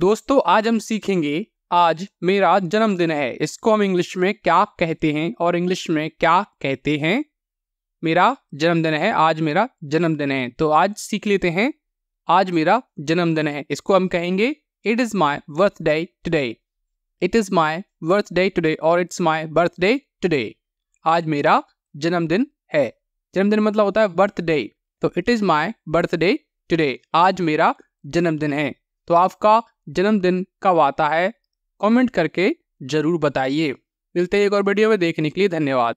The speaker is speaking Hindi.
दोस्तों आज हम सीखेंगे आज मेरा जन्मदिन है इसको हम इंग्लिश में क्या कहते हैं और इंग्लिश में क्या कहते हैं मेरा जन्मदिन है आज मेरा जन्मदिन है तो आज सीख लेते हैं आज मेरा जन्मदिन है इसको हम कहेंगे it is my birthday today it is my birthday today और it's my birthday today आज मेरा जन्मदिन है जन्मदिन मतलब होता है बर्थडे तो it is my birthday today आज मेरा जन्मदिन है तो आपका जन्मदिन कब आता है कमेंट करके ज़रूर बताइए मिलते हैं एक और वीडियो में देखने के लिए धन्यवाद